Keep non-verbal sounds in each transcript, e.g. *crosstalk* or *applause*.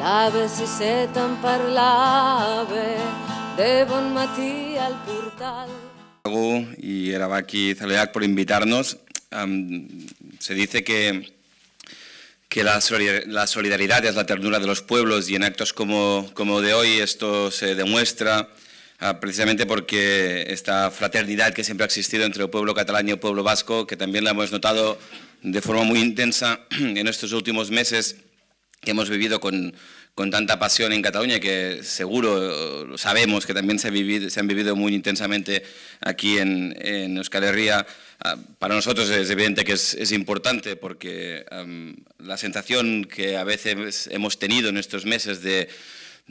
l'ave si tan parlave, de bon matí al portal. y aquí por invitarnos. se dice que, que la, solidaridad es la ternura de los pueblos y en actos como, de hoy esto se demuestra ah, precisamente porque esta fraternidad que siempre ha existido entre el pueblo catalán y el pueblo vasco, que también la hemos notado de forma muy intensa *clears throat* en estos últimos meses, que hemos vivido con, tanta pasión en Cataluña que seguro eh, sabemos que también se, han vivido muy intensamente aquí en, en, Euskal Herria. Ah, para nosotros es evidente que es, importante porque la sensación que a veces hemos tenido en estos meses de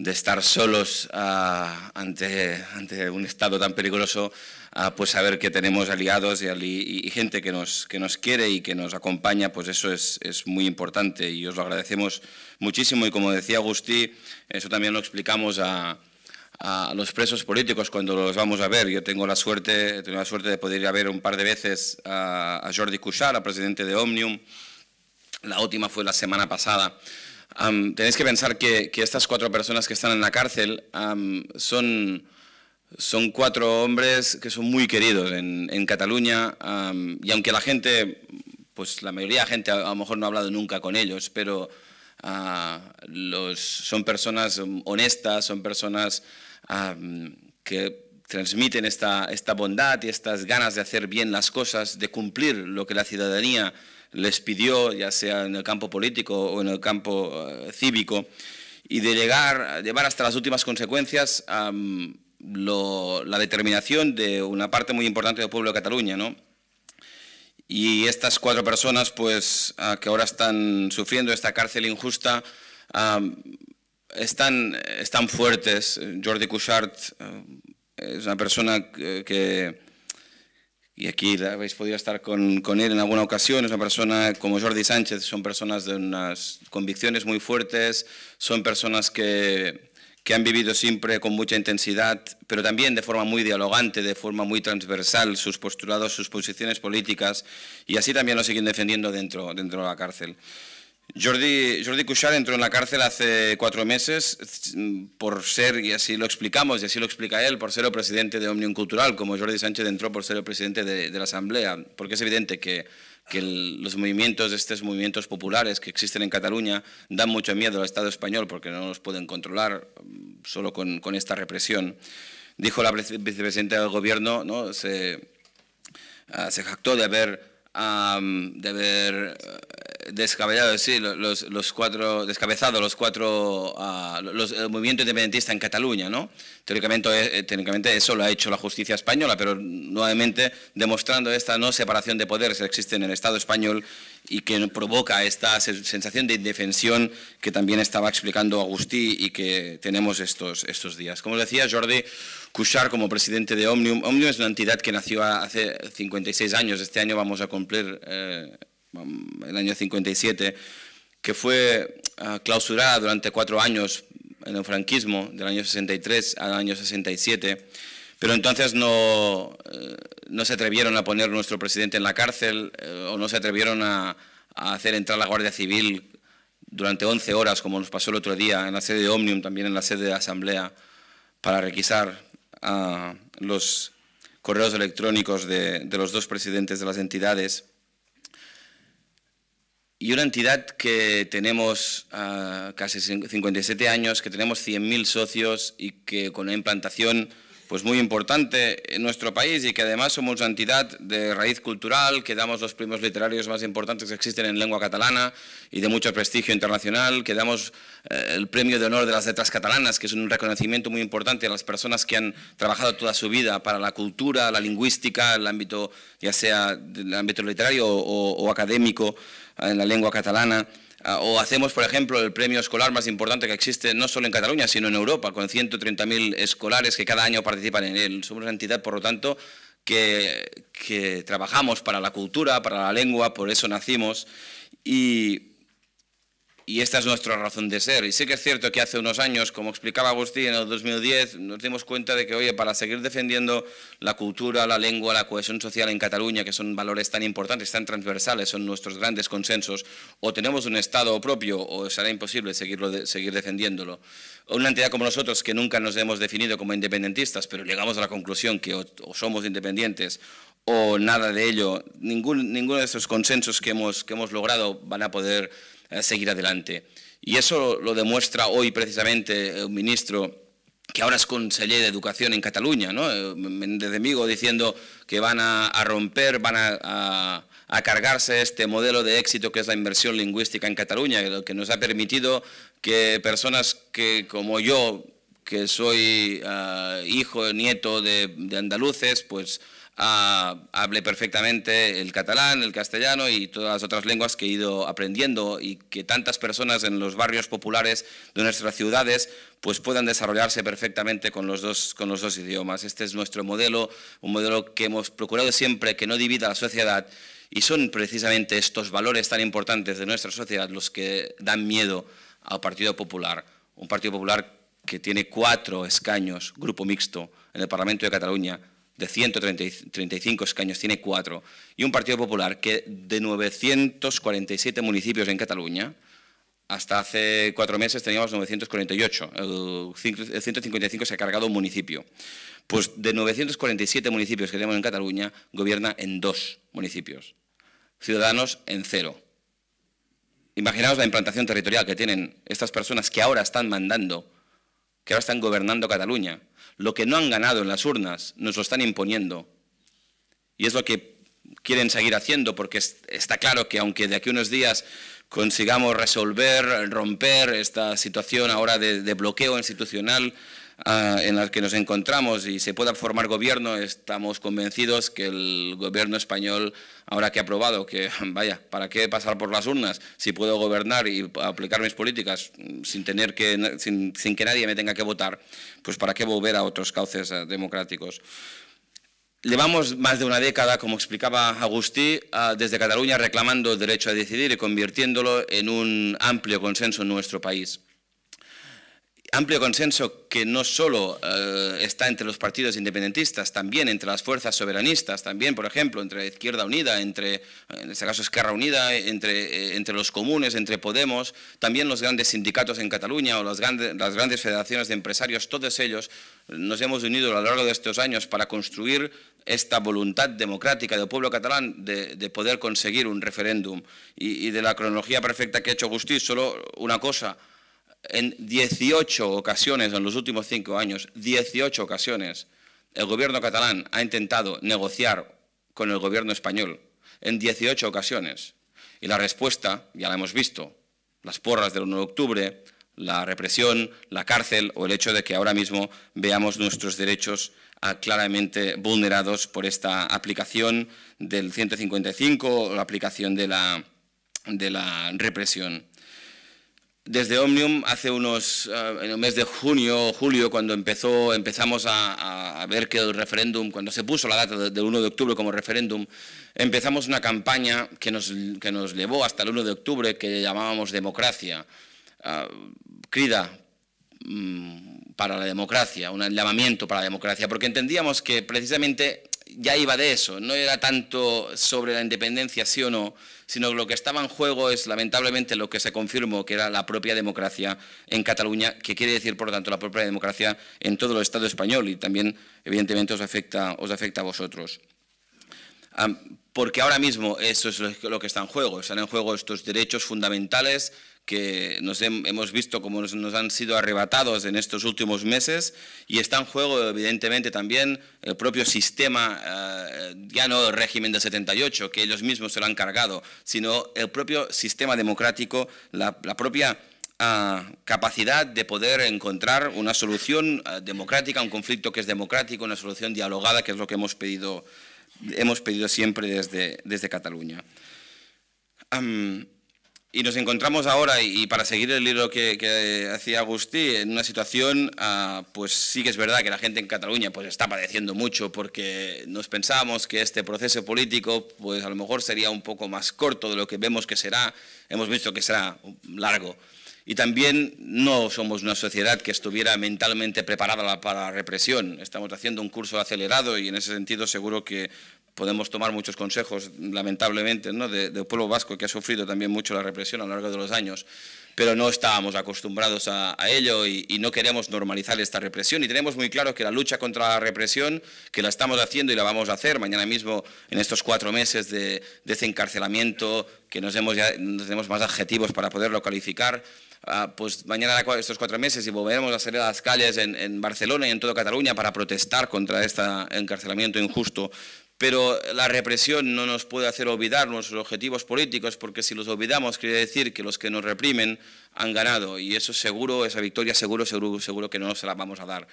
de estar solos ah, ante, ante, un estado tan peligroso, ah, pues saber que tenemos aliados y, gente que nos, que nos, quiere y que nos acompaña, pues eso es, muy importante y os lo agradecemos muchísimo. Y como decía Agustí, eso también lo explicamos a, los presos políticos cuando los vamos a ver. Yo tengo la suerte, tengo la suerte de poder ir a ver un par de veces a, Jordi Jordi a presidente de Omnium. La última fue la semana pasada tenéis que pensar que, estas cuatro personas que están en la cárcel son, son cuatro hombres que son muy queridos en, Cataluña y aunque la gente, pues la mayoría de la gente a, lo mejor no ha hablado nunca con ellos, pero ah, son personas honestas, son personas que transmiten esta, esta bondad y estas ganas de hacer bien las cosas, de cumplir lo que la ciudadanía les pidió, ya sea en el campo político o en el campo eh, cívico, y de llegar, llevar hasta las últimas consecuencias la determinación de una parte muy importante del pueblo de Cataluña, Y estas cuatro personas, pues, ah, que ahora están sufriendo esta cárcel injusta, están, están, fuertes. Jordi Cushart eh, es una persona eh, que y aquí habéis podido estar con, él en alguna ocasión, es una persona como Jordi Sánchez, son personas de unas convicciones muy fuertes, son personas que, han vivido siempre con mucha intensidad, pero también de forma muy dialogante, de forma muy transversal, sus postulados, sus posiciones políticas, y así también lo siguen defendiendo dentro, dentro de la cárcel. Jordi, Jordi entró en la cárcel hace cuatro meses por ser, y así lo explicamos, y así lo explica él, por ser el presidente de Omnium Cultural, como Jordi Sánchez entró por ser el presidente de, la Asamblea, porque es evidente que, los movimientos, estos movimientos populares que existen en Cataluña, dan mucho miedo al Estado español porque no los pueden controlar mm, solo con, esta represión. Dijo la vicepresidenta del Gobierno, ¿no? se, ah, jactó de haber, de haber descabellado, sí, los, los cuatro, descabezados los cuatro, ah, los, el movimiento independentista en Cataluña, ¿no? Teóricamente, eh, técnicamente eso lo ha hecho la justicia española, pero nuevamente demostrando esta no separación de poderes que existe en el Estado español y que provoca esta sensación de indefensión que también estaba explicando Agustí y que tenemos estos, estos días. Como decía Jordi Cuchar como presidente de Omnium, Omnium es una entidad que nació hace 56 años, este año vamos a cumplir... Eh, Um, el año 57, que fue ah, clausurada durante cuatro años en el franquismo, del año 63 al año 67, pero entonces no, eh, no se atrevieron a poner nuestro presidente en la cárcel eh, o no se atrevieron a, hacer entrar a la Guardia Civil durante 11 horas, como nos pasó el otro día, en la sede de Omnium, también en la sede de la Asamblea, para requisar los correos electrónicos de los dos presidentes de las entidades. Y una entidad que tenemos ah, casi 57 años, que tenemos 100.000 socios y que con una implantación pues muy importante en nuestro país y que además somos una entidad de raíz cultural, que damos los premios literarios más importantes que existen en lengua catalana y de mucho prestigio internacional, que damos eh, el premio de honor de las letras catalanas, que es un reconocimiento muy importante a las personas que han trabajado toda su vida para la cultura, la lingüística, el ámbito ya sea el ámbito literario o, o académico Ah, en la lengua catalana. Ah, o hacemos, por ejemplo, el premio escolar más importante que existe no solo en Cataluña, sino en Europa, con 130.000 escolares que cada año participan en él. Somos una entidad, por lo tanto, que, que trabajamos para la cultura, para la lengua, por eso nacimos. Y y esta es nuestra razón de ser. Y sí que es cierto que hace unos años, como explicaba Agustín, en el 2010 nos dimos cuenta de que, oye, para seguir defendiendo la cultura, la lengua, la cohesión social en Cataluña, que son valores tan importantes, tan transversales, son nuestros grandes consensos, o tenemos un Estado propio o será imposible seguirlo seguir defendiéndolo. Una entidad como nosotros, que nunca nos hemos definido como independentistas, pero llegamos a la conclusión que o, somos independientes o nada de ello, ninguno de esos consensos que hemos, que hemos logrado van a poder eh, seguir adelante. Y eso lo demuestra hoy precisamente eh, un ministro que ahora es conseller de Educación en Cataluña, ¿no? Eh, desde Migo diciendo que van a, romper, van a, a, cargarse este modelo de éxito que es la inversión lingüística en Cataluña, que nos ha permitido que personas que, como yo, que soy hijo ah, hijo, nieto de, andaluces, pues ah, hable perfectamente el catalán, el castellano y todas las otras lenguas que he ido aprendiendo y que tantas personas en los barrios populares de nuestras ciudades pues puedan desarrollarse perfectamente con los, dos, con los dos idiomas. Este es nuestro modelo, un modelo que hemos procurado siempre que no divida la sociedad y son precisamente estos valores tan importantes de nuestra sociedad los que dan miedo al Partido Popular, un Partido Popular que tiene cuatro escaños, grupo mixto, en el Parlamento de Cataluña, de 135 escaños, tiene cuatro, y un Partido Popular que de 947 municipios en Cataluña, hasta hace cuatro meses teníamos 948, el 155 se ha cargado un municipio. Pues de 947 municipios que tenemos en Cataluña, gobierna en dos municipios, Ciudadanos en cero. Imaginaos la implantación territorial que tienen estas personas que ahora están mandando que ahora están gobernando Cataluña. Lo que no han ganado en las urnas nos lo están imponiendo. Y es lo que quieren seguir haciendo, porque está claro que aunque de aquí unos días consigamos resolver, romper esta situación ahora de, de bloqueo institucional, Ah, en la que nos encontramos y se pueda formar gobierno, estamos convencidos que el gobierno español, ahora que ha aprobado, que *laughs* vaya, ¿para qué pasar por las urnas si puedo gobernar y aplicar mis políticas sin, tener que, sin, que nadie me tenga que votar? Pues ¿para qué volver a otros cauces ah, democráticos? Llevamos más de una década, como explicaba Agustí, ah, desde Cataluña reclamando el derecho a decidir y convirtiéndolo en un amplio consenso en nuestro país amplio consenso que no solo eh, está entre los partidos independentistas, también entre las fuerzas soberanistas, también, por ejemplo, entre Izquierda Unida, entre, en este caso Esquerra Unida, entre, eh, entre los comunes, entre Podemos, también los grandes sindicatos en Cataluña o las grandes, las grandes federaciones de empresarios, todos ellos nos hemos unido a lo largo de estos años para construir esta voluntad democrática del pueblo catalán de, poder conseguir un referéndum. Y, de la cronología perfecta que ha hecho Agustí, solo una cosa, en 18 ocasiones en los últimos cinco años, 18 ocasiones, el gobierno catalán ha intentado negociar con el gobierno español en 18 ocasiones. Y la respuesta, ya la hemos visto, las porras del 1 de octubre, la represión, la cárcel o el hecho de que ahora mismo veamos nuestros derechos ah, claramente vulnerados por esta aplicación del 155 o la aplicación de la, de la represión. Desde Omnium, hace unos, eh, en el mes de junio o julio, cuando empezó, empezamos a, ver que el referéndum, cuando se puso la data del 1 de octubre como referéndum, empezamos una campaña que nos, que nos llevó hasta el 1 de octubre, que llamábamos democracia, eh, crida mm, para la democracia, un llamamiento para la democracia, porque entendíamos que precisamente ya iba de eso, no era tanto sobre la independencia sí o no, sino lo que estaba en juego es lamentablemente lo que se confirmó que era la propia democracia en Cataluña, que quiere decir por lo tanto la propia democracia en todo el Estado español y también evidentemente os afecta, a vosotros. Ah, porque ahora mismo eso es lo que está en juego, están en juego estos derechos fundamentales que nos hemos visto cómo nos, han sido arrebatados en estos últimos meses y está en juego evidentemente también el propio sistema, eh, ya no el régimen del 78, que ellos mismos se lo han cargado, sino el propio sistema democrático, la, propia ah, capacidad de poder encontrar una solución ah, democrática, un conflicto que es democrático, una solución dialogada, que es lo que hemos pedido, hemos pedido siempre desde, desde Cataluña. Y nos encontramos ahora, y, para seguir el libro que, hacía Agustí, en una situación, ah, pues sí que es verdad que la gente en Cataluña pues está padeciendo mucho porque nos pensábamos que este proceso político pues a lo mejor sería un poco más corto de lo que vemos que será, hemos visto que será largo. Y también no somos una sociedad que estuviera mentalmente preparada para la represión. Estamos haciendo un curso acelerado y en ese sentido seguro que podemos tomar muchos consejos, lamentablemente, ¿no? del pueblo vasco que ha sufrido también mucho la represión a lo largo de los años, pero no estábamos acostumbrados a, ello y, no queremos normalizar esta represión. Y tenemos muy claro que la lucha contra la represión, que la estamos haciendo y la vamos a hacer mañana mismo en estos cuatro meses de, este encarcelamiento, que nos, tenemos más adjetivos para poderlo calificar, ah, pues mañana estos cuatro meses y volveremos a salir a las calles en, en, Barcelona y en toda Cataluña para protestar contra este encarcelamiento injusto pero la represión no nos puede hacer olvidar nuestros objetivos políticos, porque si los olvidamos quiere decir que los que nos reprimen han ganado, y eso seguro, esa victoria seguro, seguro, seguro que no se la vamos a dar.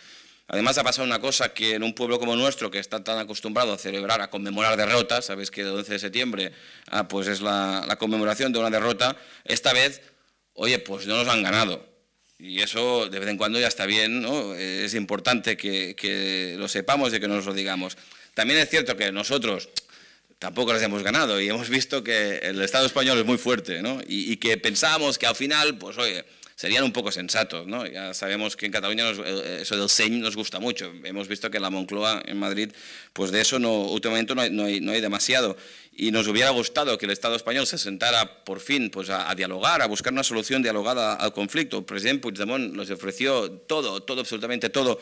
Además ha pasado una cosa que en un pueblo como nuestro, que está tan acostumbrado a celebrar, a conmemorar derrotas, sabéis que el 11 de septiembre ah, pues es la, conmemoración de una derrota, esta vez, oye, pues no nos han ganado. Y eso de vez en cuando ya está bien, ¿no? Es importante que, que, lo sepamos y que nos lo digamos. También es cierto que nosotros tampoco las hemos ganado y hemos visto que el Estado español es muy fuerte, Y, que pensábamos que al final, pues oye, serían un poco sensatos, Ya sabemos que en Cataluña eh, eso del SEIN nos gusta mucho. Hemos visto que en la Moncloa, en Madrid, pues de eso no, últimamente no hay, demasiado. Y nos hubiera gustado que el Estado español se sentara por fin pues a, dialogar, a buscar una solución dialogada al conflicto. El presidente Puigdemont nos ofreció todo, todo, absolutamente todo,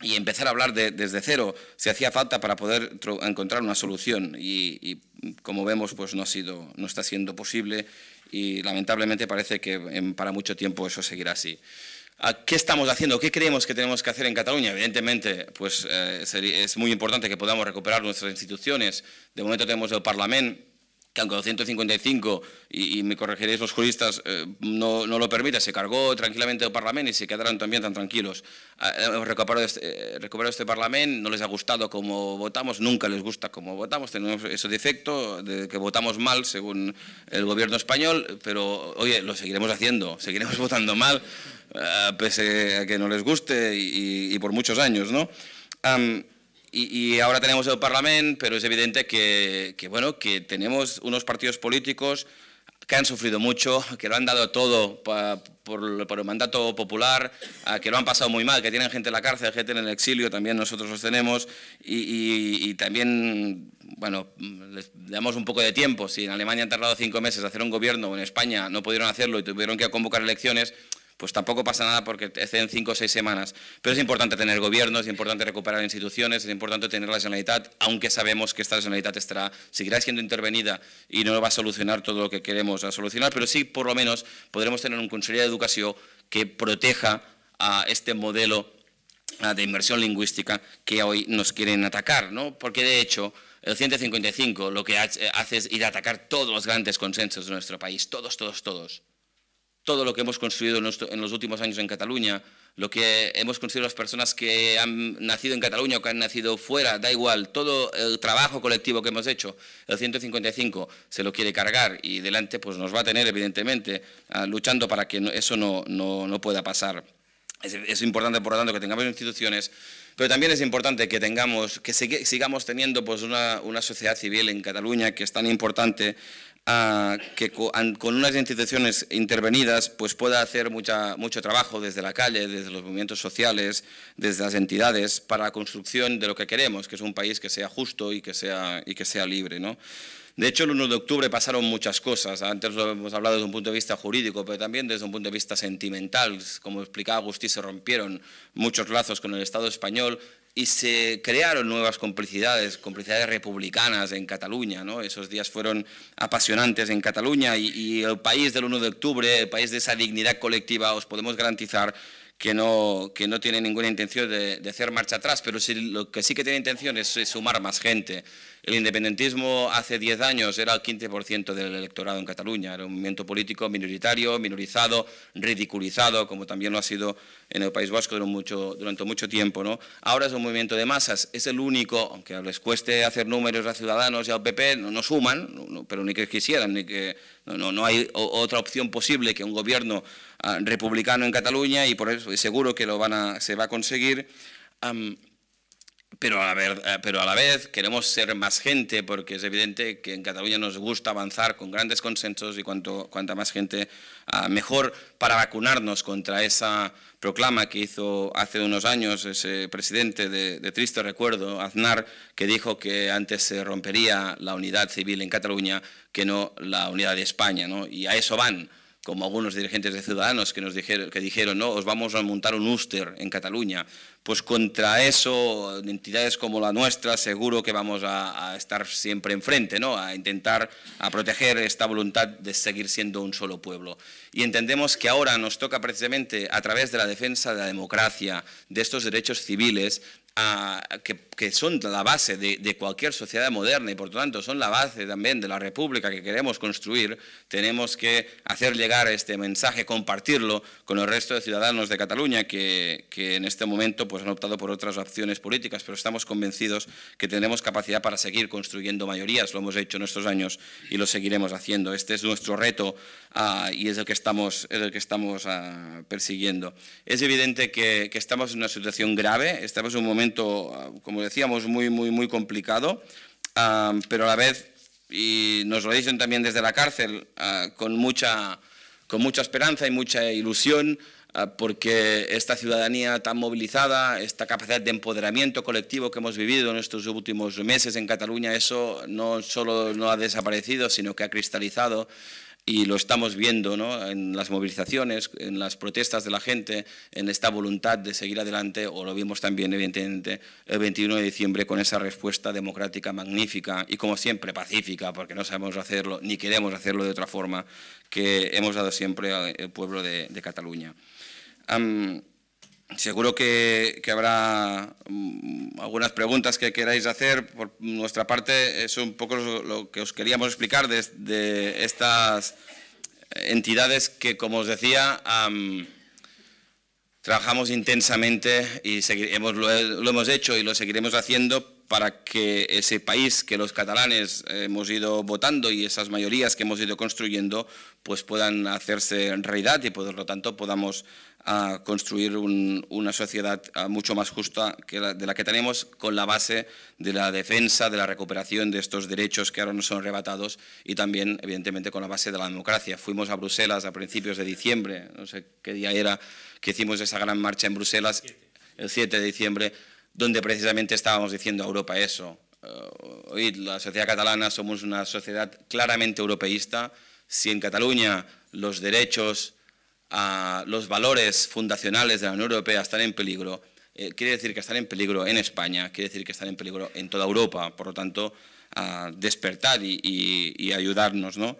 y empezar a hablar desde cero si hacía falta para poder encontrar una solución y, como vemos pues no ha sido no está siendo posible y lamentablemente parece que para mucho tiempo eso seguirá así. ¿Qué estamos haciendo? ¿Qué creemos que tenemos que hacer en Cataluña? Evidentemente, pues eh, es muy importante que podamos recuperar nuestras instituciones. De momento tenemos el Parlamento, aunque 255, y, y me corregiréis los juristas, eh, no, no, lo permita se cargó tranquilamente el Parlamento y se quedaron también tan tranquilos. Ah, hemos recuperado este, eh, este Parlamento, no les ha gustado cómo votamos, nunca les gusta cómo votamos, tenemos ese defecto de que votamos mal según el gobierno español, pero oye, lo seguiremos haciendo, seguiremos *laughs* votando mal, eh, pese a que no les guste y, por muchos años, ¿no? Y, ahora tenemos el Parlamento, pero es evidente que, bueno, que tenemos unos partidos políticos que han sufrido mucho, que lo han dado todo por, el mandato popular, que lo han pasado muy mal, que tienen gente en la cárcel, gente en el exilio, también nosotros los tenemos, y, también, bueno, le damos un poco de tiempo. Si en Alemania han tardado cinco meses hacer un gobierno, o en España no pudieron hacerlo y tuvieron que convocar elecciones, pues tampoco pasa nada porque en cinco o seis semanas. Pero es importante tener gobiernos, es importante recuperar instituciones, es importante tener la Generalitat, aunque sabemos que esta Generalitat seguirá siendo intervenida y no va a solucionar todo lo que queremos solucionar, pero sí, por lo menos, podremos tener un Consejería de Educación que proteja a este modelo ah, de inversión lingüística que hoy nos quieren atacar, Porque, de hecho, el 155 lo que hace es ir a atacar todos los grandes consensos de nuestro país, todos, todos, todos todo lo que hemos construido en los últimos años en Cataluña, lo que hemos construido las personas que han nacido en Cataluña o que han nacido fuera, da igual, todo el trabajo colectivo que hemos hecho, el 155 se lo quiere cargar y delante pues nos va a tener evidentemente ah, luchando para que eso no, no, no pueda pasar. Es, importante, por lo tanto, que tengamos instituciones, pero también es importante que tengamos, que sigamos teniendo pues, una, una, sociedad civil en Cataluña que es tan importante que con unas instituciones intervenidas pues pueda hacer mucha, mucho trabajo desde la calle, desde los movimientos sociales, desde las entidades, para la construcción de lo que queremos, que es un país que sea justo y que sea, y que sea libre. ¿no? De hecho, el 1 de octubre pasaron muchas cosas. Antes lo hemos hablado desde un punto de vista jurídico, pero también desde un punto de vista sentimental. Como explicaba Agustí, se rompieron muchos lazos con el Estado español, y se crearon nuevas complicidades, complicidades republicanas en Cataluña. Esos días fueron apasionantes en Cataluña y, el país del 1 de octubre, el país de esa dignidad colectiva, os podemos garantizar que no, que no tiene ninguna intención de, hacer marcha atrás, pero sí, lo que sí que tiene intención es, es sumar más gente el independentismo hace 10 años era el 15% del electorado en Cataluña, era un movimiento político minoritario, minorizado, ridiculizado, como también lo ha sido en el País Vasco durante mucho, tiempo. ¿no? Ahora es un movimiento de masas, es el único, aunque les cueste hacer números a Ciudadanos y al PP, no, suman, pero ni que quisieran, ni que, no, hay otra opción posible que un gobierno ah, republicano en Cataluña y por eso seguro que lo van a, se va a conseguir. Eh, pero a, la vez, queremos ser más gente, porque es evidente que en Cataluña nos gusta avanzar con grandes consensos y cuanto, cuanta más gente, ah, mejor para vacunarnos contra esa proclama que hizo hace unos años ese presidente de, triste recuerdo, Aznar, que dijo que antes se rompería la unidad civil en Cataluña que no la unidad de España, y a eso van como algunos dirigentes de Ciudadanos que nos dijeron, que dijeron, no, os vamos a montar un Úster en Cataluña. Pues contra eso, entidades como la nuestra, seguro que vamos a, estar siempre enfrente, ¿no? A intentar a proteger esta voluntad de seguir siendo un solo pueblo. Y entendemos que ahora nos toca precisamente, a través de la defensa de la democracia, de estos derechos civiles, que, son la base de, cualquier sociedad moderna y por lo tanto son la base también de la república que queremos construir, tenemos que hacer llegar este mensaje, compartirlo con el resto de ciudadanos de Cataluña que, que en este momento pues, han optado por otras opciones políticas, pero estamos convencidos que tenemos capacidad para seguir construyendo mayorías, lo hemos hecho en estos años y lo seguiremos haciendo. Este es nuestro reto Ah, y es el que estamos, que estamos ah, persiguiendo. Es evidente que, estamos en una situación grave, estamos en un momento, ah, como decíamos, muy, muy, muy complicado, pero a la vez, y nos lo dicen también desde la cárcel, con, mucha, con mucha esperanza y mucha ilusión, porque esta ciudadanía tan movilizada, esta capacidad de empoderamiento colectivo que hemos vivido en estos últimos meses en Cataluña, eso no solo no ha desaparecido, sino que ha cristalizado y lo estamos viendo en las movilizaciones, en las protestas de la gente, en esta voluntad de seguir adelante, o lo vimos también, evidentemente, el 21 de diciembre con esa respuesta democrática magnífica y, como siempre, pacífica, porque no sabemos hacerlo ni queremos hacerlo de otra forma, que hemos dado siempre al pueblo de, Cataluña. Seguro que, habrá mm, algunas preguntas que queráis hacer. Por nuestra parte, es un poco lo que os queríamos explicar de, estas entidades que, como os decía, trabajamos intensamente y lo, hemos hecho y lo seguiremos haciendo para que ese país que los catalanes hemos ido votando y esas mayorías que hemos ido construyendo pues puedan hacerse realidad y por lo tanto podamos a construir una sociedad ah, mucho más justa que de la que tenemos con la base de la defensa, de la recuperación de estos derechos que ahora nos son arrebatados y también, evidentemente, con la base de la democracia. Fuimos a Bruselas a principios de diciembre, no sé qué día era que hicimos esa gran marcha en Bruselas, el 7 de diciembre, donde precisamente estábamos diciendo a Europa eso. hoy eh, la sociedad catalana somos una sociedad claramente europeísta. Si en Cataluña los derechos los valores fundacionales de la Unión Europea están en peligro, eh, quiere decir que están en peligro en España, quiere decir que están en peligro en toda Europa. Por lo tanto, despertar y, ayudarnos. ¿no?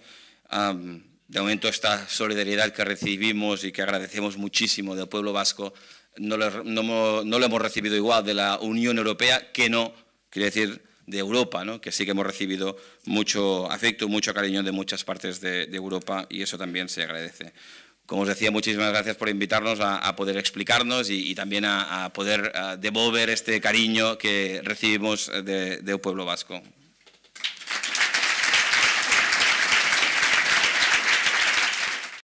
de momento, esta solidaridad que recibimos y que agradecemos muchísimo del pueblo vasco, no lo, hemos recibido igual de la Unión Europea que no, quiere decir de Europa, ¿no? que sí que hemos recibido mucho afecto, mucho cariño de muchas partes de Europa y eso también se agradece como os decía, muchísimas gracias por invitarnos a, poder explicarnos y, también a, poder devolver este cariño que recibimos del pueblo vasco.